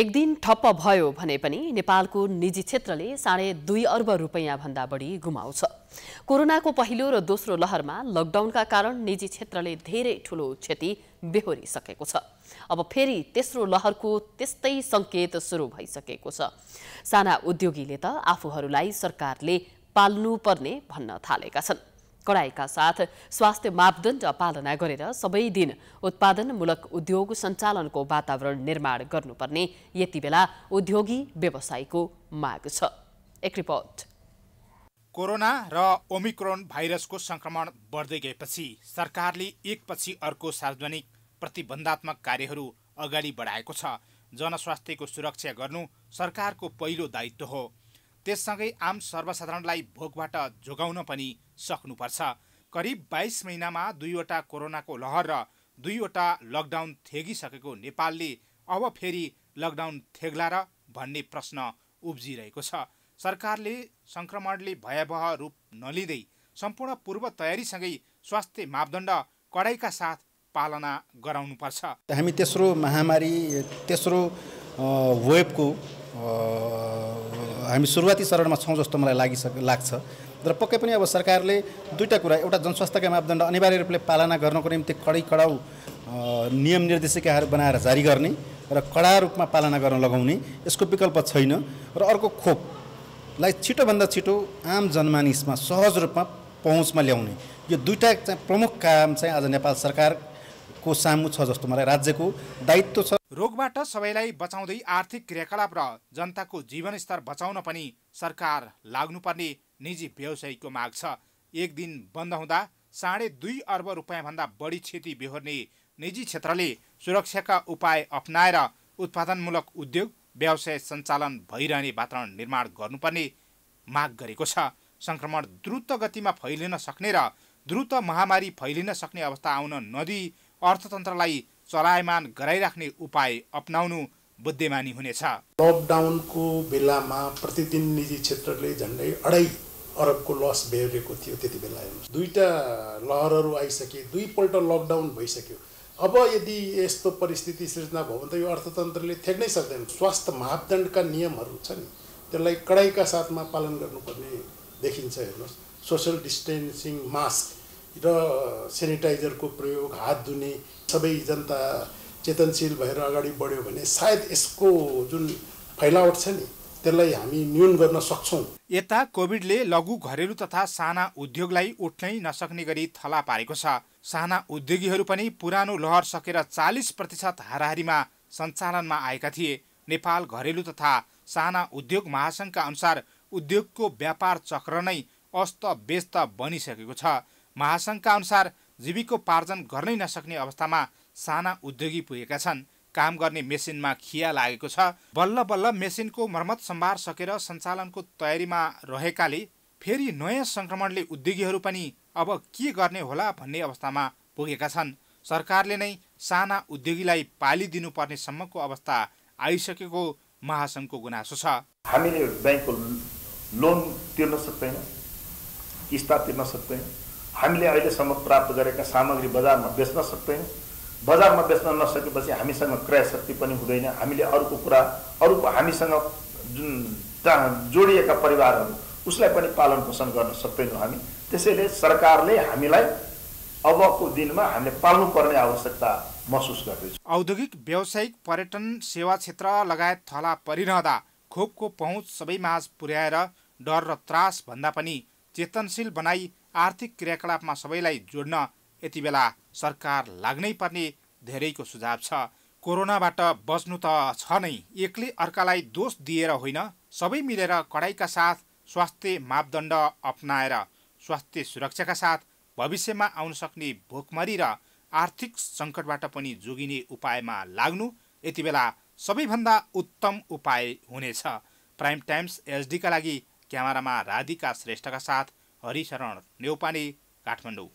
एक दिन ठप्प भयो भने पनि नेपालको निजी क्षेत्रले साढे दुई अर्ब रुपियाँभन्दा बढी गुमाउँछ कोरोनाको पहिलो र दोस्रो लहरमा लकडाउनका कारण निजी क्षेत्रले धेरै ठूलो क्षति बेहोरिसकेको छ अब फेरि तेस्रो लहरको त्यस्तै सङ्केत सुरु भइसकेको छ साना उद्योगीले त आफूहरूलाई सरकारले पाल्नुपर्ने भन्न थालेका छन् कडाईका साथ स्वास्थ्य मापदण्ड पालना गरेर सबै दिन उत्पादनमूलक उद्योग सञ्चालनको वातावरण निर्माण गर्नुपर्ने यति बेला उद्योगी व्यवसायको माग छ एक रिपोर्ट कोरोना र ओमिक्रोन भाइरसको संक्रमण बढ्दै गएपछि सरकारले एकपछि अर्को सार्वजनिक प्रतिबन्धात्मक कार्यहरू अगाडि बढाएको छ जनस्वास्थ्यको सुरक्षा गर्नु सरकारको पहिलो दायित्व हो त्यससँगै आम सर्वसाधारणलाई भोकबाट जोगाउन पनि सक्नुपर्छ करिब बाइस महिनामा दुईवटा कोरोनाको लहर र दुईवटा लकडाउन थेगिसकेको नेपालले अब फेरि लकडाउन थेग्ला र भन्ने प्रश्न उब्जिरहेको छ सरकारले सङ्क्रमणले भयावह रूप नलिँदै सम्पूर्ण पूर्व तयारीसँगै स्वास्थ्य मापदण्ड कडाइका साथ पालना गराउनुपर्छ हामी तेस्रो महामारी तेस्रो वेबको हामी सुरुवाती चरणमा छौँ जस्तो मलाई लागिसक लाग्छ र पक्कै पनि अब सरकारले दुईवटा कुरा एउटा जनस्वास्थ्यका मापदण्ड अनिवार्य रूपले पालना गर्नको निम्ति कडै कडाउ नियम निर्देशिकाहरू बनाएर जारी गर्ने र कडा रूपमा पालना गर्न लगाउने यसको विकल्प छैन र अर्को खोपलाई छिटोभन्दा छिटो आम जनमानिसमा सहज रूपमा पहुँचमा ल्याउने यो दुईवटा चाहिँ प्रमुख काम चाहिँ आज नेपाल सरकार को सामु छ जस्तो मलाई राज्यको दायित्व छ रोगबाट सबैलाई बचाउँदै आर्थिक क्रियाकलाप र जनताको जीवनस्तर बचाउन पनि सरकार लाग्नुपर्ने निजी व्यवसायीको माग छ एक दिन बन्द हुँदा साढे दुई अर्ब रुपियाँभन्दा बढी क्षति बेहोर्ने निजी क्षेत्रले सुरक्षाका उपाय अप्नाएर उत्पादनमूलक उद्योग व्यवसाय सञ्चालन भइरहने वातावरण निर्माण गर्नुपर्ने माग गरेको छ सङ्क्रमण द्रुत गतिमा फैलिन सक्ने र द्रुत महामारी फैलिन सक्ने अवस्था आउन नदिई अर्थतन्त्रलाई चलायमान गराइराख्ने उपाय अप्नाउनु बुद्धिमानी हुनेछ लकडाउनको बेलामा प्रतिदिन निजी क्षेत्रले झन्डै अढाई अरबको लस बेहोरेको थियो त्यति बेला हेर्नुहोस् दुईवटा लहरहरू आइसके दुईपल्ट लकडाउन भइसक्यो अब यदि यस्तो परिस्थिति सृजना भयो भने त यो अर्थतन्त्रले थ्याक्नै सक्दैन स्वास्थ्य मापदण्डका नियमहरू छन् त्यसलाई कडाइका साथमा पालन गर्नुपर्ने देखिन्छ हेर्नुहोस् सोसियल डिस्टेन्सिङ मास्क र सेनिटाइजरको प्रयोग हात धुने सबै जनता चेतनशील भएर अगाडि बढ्यो भने सायद यसको जुन फैलावट छ नि त्यसलाई हामी न्यून गर्न सक्छौँ यता कोभिडले लघु घरेलु तथा साना उद्योगलाई उठ्नै नसक्ने गरी थला पारेको छ साना उद्योगीहरू पनि पुरानो लहर सकेर चालिस प्रतिशत हाराहारीमा सञ्चालनमा आएका थिए नेपाल घरेलु तथा साना उद्योग महासङ्घका अनुसार उद्योगको व्यापार चक्र नै अस्त व्यस्त बनिसकेको छ महासङ्घका अनुसार जीविकोपार्जन गर्नै नसक्ने अवस्थामा साना उद्योगी पुगेका छन् काम गर्ने मेसिनमा खिया लागेको छ बल्ल बल्ल मेसिनको मर्मत सम्भार सकेर सञ्चालनको तयारीमा रहेकाले फेरि नयाँ सङ्क्रमणले उद्योगीहरू पनि अब के गर्ने होला भन्ने अवस्थामा पुगेका छन् सरकारले नै साना उद्योगीलाई पालिदिनुपर्ने सम्मको अवस्था आइसकेको महासङ्घको गुनासो छ हामीले ब्याङ्कको लोन तिर्न सक्दैन किस्ता तिर्न सक्दैन हामीले अहिलेसम्म प्राप्त गरेका सामग्री बजारमा बेच्न सक्दैनौँ बजारमा बेच्न नसकेपछि हामीसँग क्रय शक्ति पनि हुँदैन हामीले अरूको कुरा अरूको हामीसँग जुन जोडिएका परिवारहरू उसलाई पनि पालन पोषण गर्न सक्दैनौँ हामी त्यसैले सरकारले हामीलाई अबको दिनमा हामीले पाल्नुपर्ने आवश्यकता महसुस गर्दैछ औद्योगिक व्यावसायिक पर्यटन सेवा क्षेत्र लगायत थला परिरहँदा खोपको पहुँच सबै सबैमाझ पुर्याएर डर र त्रास भन्दा पनि चेतनशील बनाई आर्थिक क्रियाकलापमा सबैलाई जोड्न यति बेला सरकार लाग्नै पर्ने धेरैको सुझाव छ कोरोनाबाट बच्नु त छ नै एकले अर्कालाई दोष दिएर होइन सबै मिलेर कडाइका साथ स्वास्थ्य मापदण्ड अप्नाएर स्वास्थ्य सुरक्षाका साथ भविष्यमा आउन सक्ने भोकमरी र आर्थिक सङ्कटबाट पनि जोगिने उपायमा लाग्नु यति बेला सबैभन्दा उत्तम उपाय हुनेछ प्राइम टाइम्स एचडीका लागि क्यामेरामा राधिका श्रेष्ठका साथ हरिशरण नेउपानी काठमाडौँ